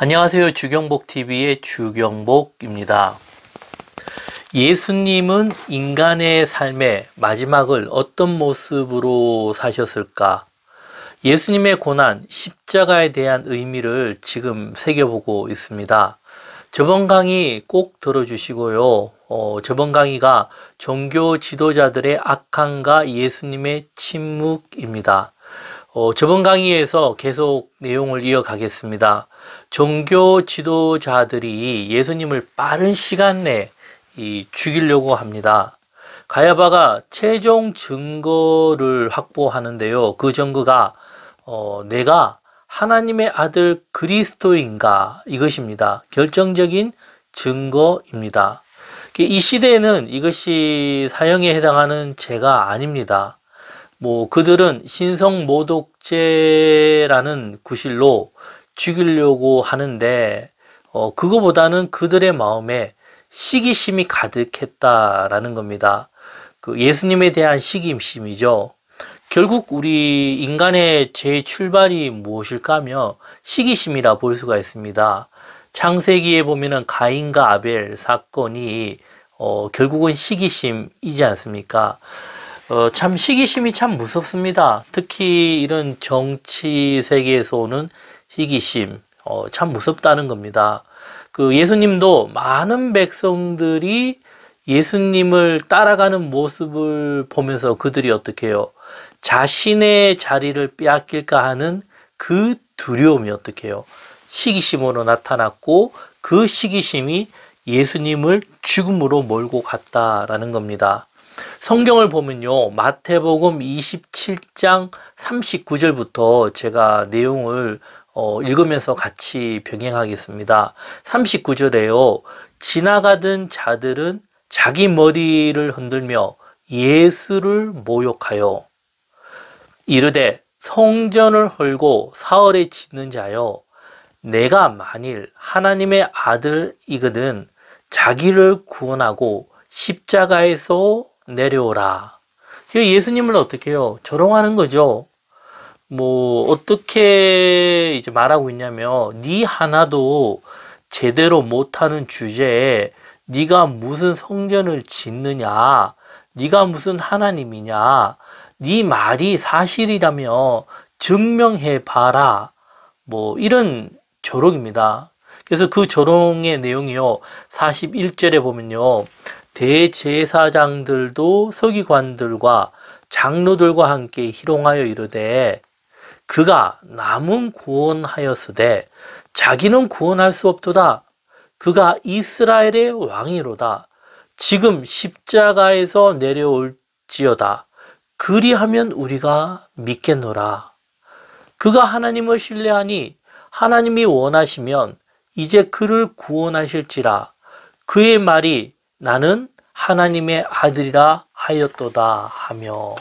안녕하세요. 주경복TV의 주경복입니다. 예수님은 인간의 삶의 마지막을 어떤 모습으로 사셨을까? 예수님의 고난, 십자가에 대한 의미를 지금 새겨보고 있습니다. 저번 강의 꼭 들어주시고요. 어, 저번 강의가 종교 지도자들의 악함과 예수님의 침묵입니다. 어, 저번 강의에서 계속 내용을 이어가겠습니다. 종교 지도자들이 예수님을 빠른 시간 내에 죽이려고 합니다. 가야바가 최종 증거를 확보하는데요. 그 증거가 어, 내가 하나님의 아들 그리스도인가 이것입니다. 결정적인 증거입니다. 이 시대에는 이것이 사형에 해당하는 죄가 아닙니다. 뭐 그들은 신성 모독죄라는 구실로 죽이려고 하는데 어, 그거보다는 그들의 마음에 시기심이 가득했다라는 겁니다. 그 예수님에 대한 시기심이죠. 결국 우리 인간의 죄 출발이 무엇일까 며 시기심이라 볼 수가 있습니다. 창세기에 보면은 가인과 아벨 사건이 어, 결국은 시기심이지 않습니까? 어, 참 시기심이 참 무섭습니다. 특히 이런 정치 세계에서 오는 희귀심 어, 참 무섭다는 겁니다. 그 예수님도 많은 백성들이 예수님을 따라가는 모습을 보면서 그들이 어떻게 해요? 자신의 자리를 빼앗길까 하는 그 두려움이 어떻게 해요? 시기심으로 나타났고 그 시기심이 예수님을 죽음으로 몰고 갔다라는 겁니다. 성경을 보면요. 마태복음 27장 39절부터 제가 내용을 어, 읽으면서 같이 병행하겠습니다. 39절에요. 지나가던 자들은 자기 머리를 흔들며 예수를 모욕하여 이르되 성전을 헐고 사흘에 짓는 자여 내가 만일 하나님의 아들이거든 자기를 구원하고 십자가에서 내려오라. 예수님을 어떻게 해요? 조롱하는 거죠. 뭐 어떻게 이제 말하고 있냐면 네 하나도 제대로 못하는 주제에 네가 무슨 성전을 짓느냐 네가 무슨 하나님이냐 네 말이 사실이라며 증명해 봐라 뭐 이런 조롱입니다 그래서 그 조롱의 내용이요 41절에 보면요 대제사장들도 서기관들과 장로들과 함께 희롱하여 이르되 그가 남은 구원하였으되 자기는 구원할 수 없도다. 그가 이스라엘의 왕이로다. 지금 십자가에서 내려올지어다. 그리하면 우리가 믿겠노라. 그가 하나님을 신뢰하니 하나님이 원하시면 이제 그를 구원하실지라. 그의 말이 나는 하나님의 아들이라 하였도다 하며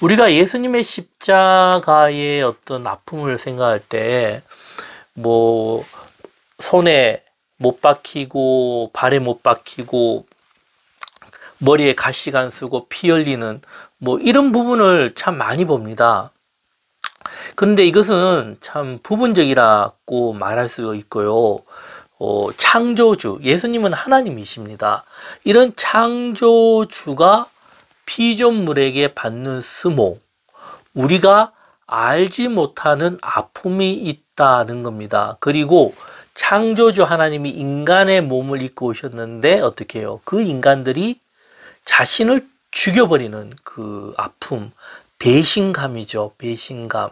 우리가 예수님의 십자가의 어떤 아픔을 생각할 때, 뭐, 손에 못 박히고, 발에 못 박히고, 머리에 가시가안 쓰고, 피 흘리는, 뭐, 이런 부분을 참 많이 봅니다. 그런데 이것은 참 부분적이라고 말할 수 있고요. 어, 창조주, 예수님은 하나님이십니다. 이런 창조주가 피조물에게 받는 수모 우리가 알지 못하는 아픔이 있다는 겁니다. 그리고 창조주 하나님이 인간의 몸을 입고 오셨는데 어떻게 해요? 그 인간들이 자신을 죽여버리는 그 아픔, 배신감이죠. 배신감.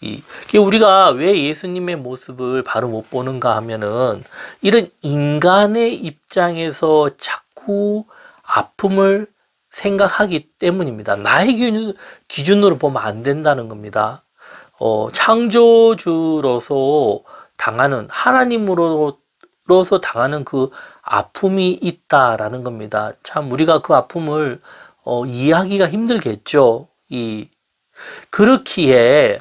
이 우리가 왜 예수님의 모습을 바로 못 보는가 하면은 이런 인간의 입장에서 자꾸 아픔을 생각하기 때문입니다. 나의 기준, 기준으로 보면 안 된다는 겁니다. 어, 창조주로서 당하는 하나님으로서 당하는 그 아픔이 있다라는 겁니다. 참 우리가 그 아픔을 어, 이해하기가 힘들겠죠. 이 그렇기에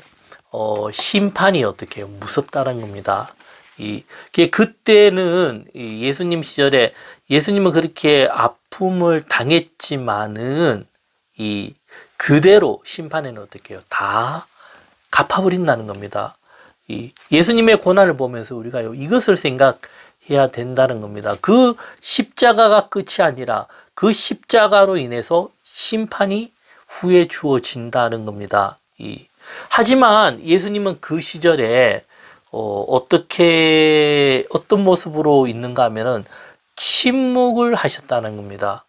어, 심판이 어떻게 해요? 무섭다는 겁니다. 이 그때는 예수님 시절에 예수님은 그렇게 아픔 납품을 당했지만은 이 그대로 심판에는 어떻게 해요? 다 갚아버린다는 겁니다. 이 예수님의 고난을 보면서 우리가 이것을 생각해야 된다는 겁니다. 그 십자가가 끝이 아니라 그 십자가로 인해서 심판이 후에 주어진다는 겁니다. 이 하지만 예수님은 그 시절에 어, 어떻게 어떤 모습으로 있는가 하면은 침묵을 하셨다는 겁니다.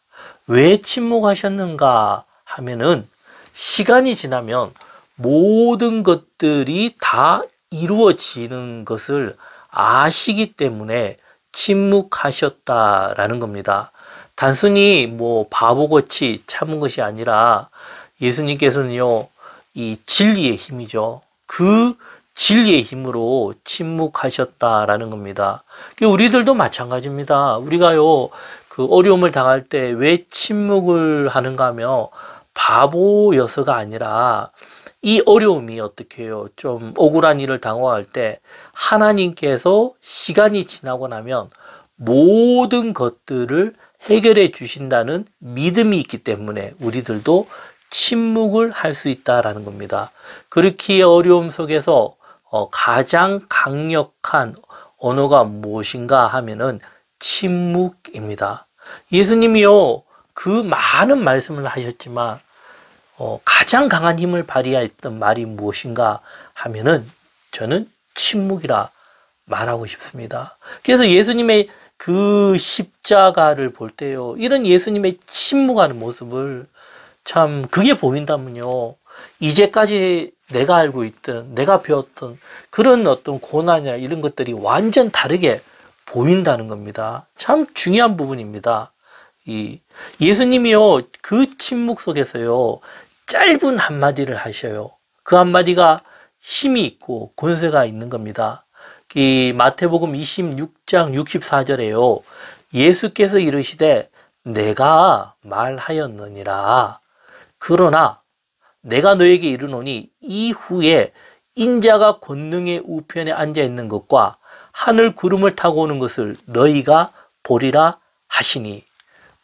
왜 침묵하셨는가 하면은 시간이 지나면 모든 것들이 다 이루어지는 것을 아시기 때문에 침묵하셨다라는 겁니다. 단순히 뭐 바보같이 참은 것이 아니라 예수님께서는요, 이 진리의 힘이죠. 그 진리의 힘으로 침묵하셨다라는 겁니다. 우리들도 마찬가지입니다. 우리가요, 그 어려움을 당할 때 왜 침묵을 하는가 하며 바보여서가 아니라 이 어려움이 어떻게 해요? 좀 억울한 일을 당황할 때 하나님께서 시간이 지나고 나면 모든 것들을 해결해 주신다는 믿음이 있기 때문에 우리들도 침묵을 할 수 있다라는 겁니다. 그렇기 어려움 속에서 어, 가장 강력한 언어가 무엇인가 하면은 침묵입니다. 예수님이요, 그 많은 말씀을 하셨지만, 어, 가장 강한 힘을 발휘했던 말이 무엇인가 하면은 저는 침묵이라 말하고 싶습니다. 그래서 예수님의 그 십자가를 볼 때요, 이런 예수님의 침묵하는 모습을 참 그게 보인다면요, 이제까지 내가 알고 있던 내가 배웠던 그런 어떤 고난이나 이런 것들이 완전 다르게 보인다는 겁니다. 참 중요한 부분입니다. 이 예수님이요 그 침묵 속에서요 짧은 한마디를 하셔요. 그 한마디가 힘이 있고 권세가 있는 겁니다. 이 마태복음 26장 64절에요. 예수께서 이르시되 내가 말하였느니라. 그러나 내가 너에게 이르노니 이후에 인자가 권능의 우편에 앉아 있는 것과 하늘 구름을 타고 오는 것을 너희가 보리라 하시니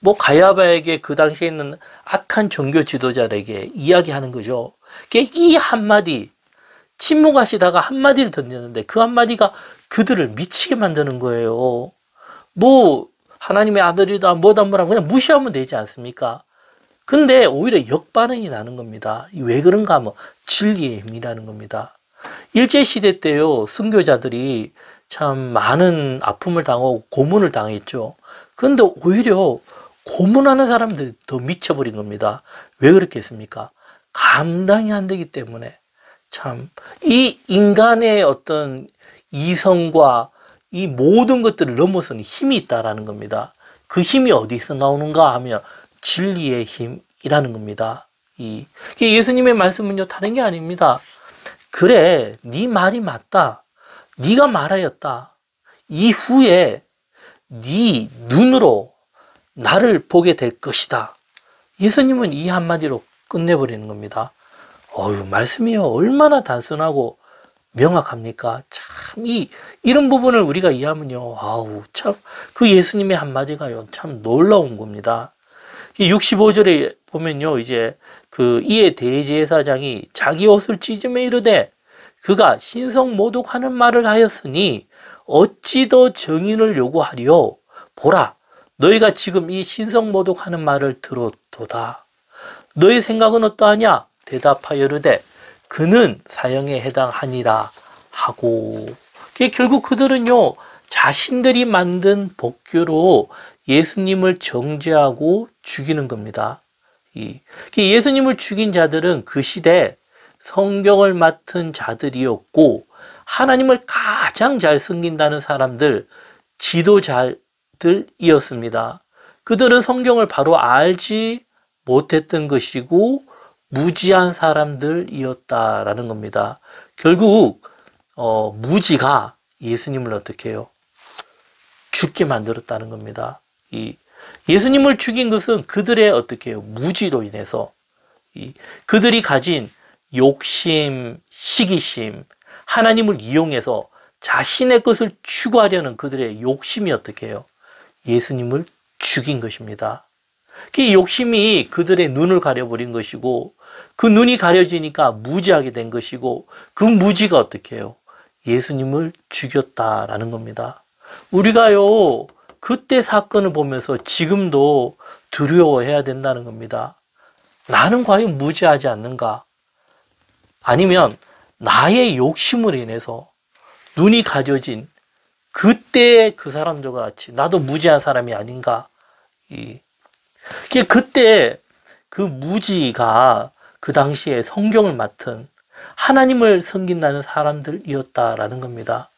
뭐 가야바에게 그 당시에 있는 악한 종교 지도자에게 이야기하는 거죠. 이 한마디 침묵하시다가 한마디를 던졌는데 그 한마디가 그들을 미치게 만드는 거예요. 뭐 하나님의 아들이다 뭐다 뭐라 그냥 무시하면 되지 않습니까? 근데 오히려 역반응이 나는 겁니다. 왜 그런가 하면 진리의 힘이라는 겁니다. 일제시대 때요, 선교자들이 참 많은 아픔을 당하고 고문을 당했죠. 근데 오히려 고문하는 사람들이 더 미쳐버린 겁니다. 왜그렇겠습니까 감당이 안 되기 때문에 참 이 인간의 어떤 이성과 이 모든 것들을 넘어서는 힘이 있다라는 겁니다. 그 힘이 어디서 나오는가 하면 진리의 힘이라는 겁니다. 이 예수님의 말씀은요 다른 게 아닙니다. 그래 네 말이 맞다. 네가 말하였다. 이후에 네 눈으로 나를 보게 될 것이다. 예수님은 이 한마디로 끝내버리는 겁니다. 어유 말씀이요 얼마나 단순하고 명확합니까? 참 이 이런 부분을 우리가 이해하면요 아우 참 그 예수님의 한마디가요 참 놀라운 겁니다. 65절에 보면요. 이제 그 이에 대제사장이 자기 옷을 찢음에 이르되 그가 신성 모독하는 말을 하였으니 어찌 더 정인을 요구하리요 보라 너희가 지금 이 신성 모독하는 말을 들었도다 너희 생각은 어떠하냐 대답하여 르되 그는 사형에 해당하니라 하고 결국 그들은요 자신들이 만든 법규로 예수님을 정죄하고 죽이는 겁니다. 예수님을 죽인 자들은 그 시대 성경을 맡은 자들이었고 하나님을 가장 잘 숨긴다는 사람들, 지도자들이었습니다. 그들은 성경을 바로 알지 못했던 것이고 무지한 사람들이었다라는 겁니다. 결국 어, 무지가 예수님을 어떻게 해요? 죽게 만들었다는 겁니다. 이 예수님을 죽인 것은 그들의 어떻게 해요? 무지로 인해서 이 그들이 가진 욕심, 시기심, 하나님을 이용해서 자신의 것을 추구하려는 그들의 욕심이 어떻게 해요? 예수님을 죽인 것입니다. 그 욕심이 그들의 눈을 가려버린 것이고 그 눈이 가려지니까 무지하게 된 것이고 그 무지가 어떻게 해요? 예수님을 죽였다라는 겁니다. 우리가요, 그때 사건을 보면서 지금도 두려워해야 된다는 겁니다. 나는 과연 무죄하지 않는가? 아니면 나의 욕심을 인해서 눈이 가져진 그때 그 사람들과 같이 나도 무지한 사람이 아닌가. 이 그때 그 무지가 그 당시에 성경을 맡은 하나님을 섬긴다는 사람들이었다라는 겁니다.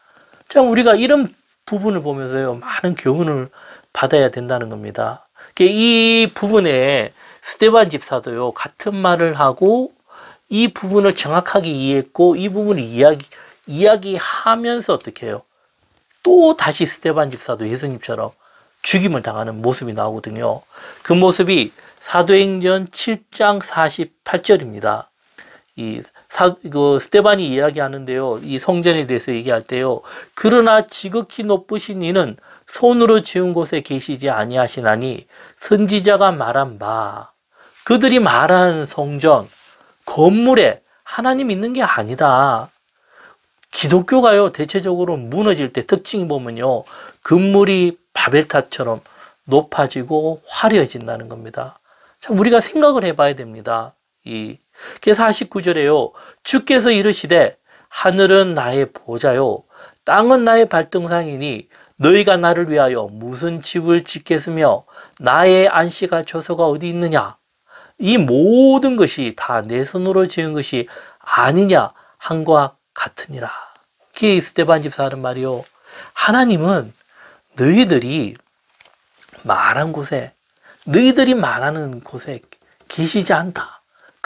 참 우리가 이런 부분을 보면서요, 많은 교훈을 받아야 된다는 겁니다. 그러니까 이 부분에 스테반 집사도요, 같은 말을 하고 이 부분을 정확하게 이해했고 이 부분을 이야기, 이야기하면서 어떻게 해요? 또 다시 스테반 집사도 예수님처럼 죽임을 당하는 모습이 나오거든요. 그 모습이 사도행전 7장 48절입니다. 이 사, 그 스테반이 이야기하는데요. 이 성전에 대해서 얘기할 때요. 그러나 지극히 높으신 이는 손으로 지은 곳에 계시지 아니하시나니 선지자가 말한 바 그들이 말한 성전 건물에 하나님 있는 게 아니다. 기독교가요 대체적으로 무너질 때 특징이 보면요 건물이 바벨탑처럼 높아지고 화려해진다는 겁니다. 참 우리가 생각을 해봐야 됩니다. 이그 49절에요. 주께서 이르시되 하늘은 나의 보좌요 땅은 나의 발등상이니 너희가 나를 위하여 무슨 집을 짓겠으며 나의 안식할 처소가 어디 있느냐 이 모든 것이 다 내 손으로 지은 것이 아니냐 한과 같으니라. 이게 스테반 집사는 말이요. 하나님은 너희들이 말한 곳에 너희들이 말하는 곳에 계시지 않다.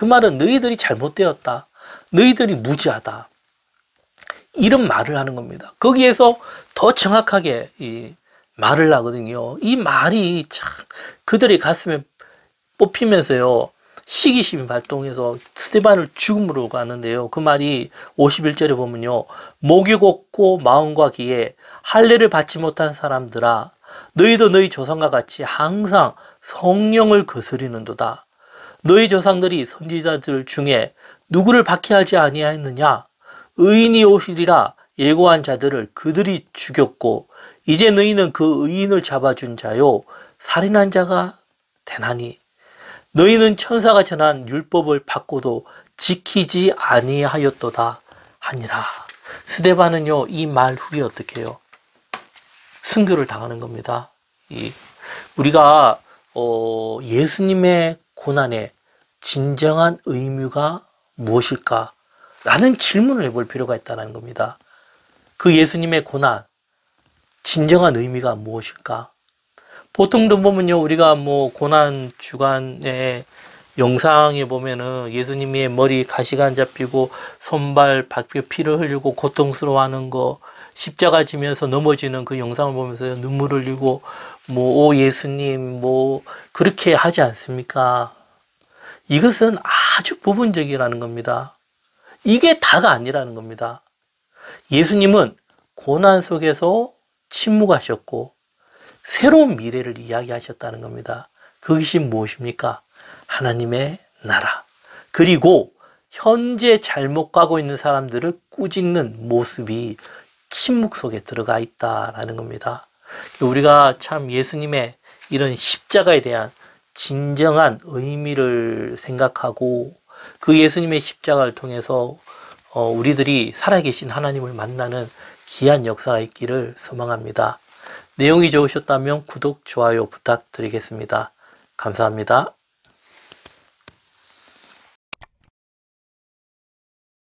그 말은 너희들이 잘못되었다. 너희들이 무지하다. 이런 말을 하는 겁니다. 거기에서 더 정확하게 이 말을 하거든요. 이 말이 참 그들의 가슴에 뽑히면서요. 시기심이 발동해서 스테반을 죽음으로 가는데요. 그 말이 51절에 보면요. 목이 곱고 마음과 귀에 할례를 받지 못한 사람들아 너희도 너희 조상과 같이 항상 성령을 거스리는도다. 너희 조상들이 선지자들 중에 누구를 박해하지 아니하였느냐? 의인이 오시리라 예고한 자들을 그들이 죽였고 이제 너희는 그 의인을 잡아준 자요 살인한 자가 되나니 너희는 천사가 전한 율법을 받고도 지키지 아니하였도다 하니라. 스데반은요 이 말 후에 어떻게 해요? 순교를 당하는 겁니다. 이 우리가 어 예수님의 고난의 진정한 의미가 무엇일까? 라는 질문을 해볼 필요가 있다는 겁니다. 그 예수님의 고난, 진정한 의미가 무엇일까? 보통도 보면요, 우리가 뭐 고난 주간에 영상에 보면은 예수님의 머리 가시가 잡히고 손발 박뼈 피를 흘리고 고통스러워하는 거 십자가 지면서 넘어지는 그 영상을 보면서 눈물 흘리고 뭐오 예수님 뭐 그렇게 하지 않습니까? 이것은 아주 부분적이라는 겁니다. 이게 다가 아니라는 겁니다. 예수님은 고난 속에서 침묵하셨고 새로운 미래를 이야기하셨다는 겁니다. 그것이 무엇입니까? 하나님의 나라. 그리고 현재 잘못 가고 있는 사람들을 꾸짖는 모습이 침묵 속에 들어가 있다라는 겁니다. 우리가 참 예수님의 이런 십자가에 대한 진정한 의미를 생각하고 그 예수님의 십자가를 통해서 어, 우리들이 살아계신 하나님을 만나는 귀한 역사가 있기를 소망합니다. 내용이 좋으셨다면 구독, 좋아요 부탁드리겠습니다. 감사합니다.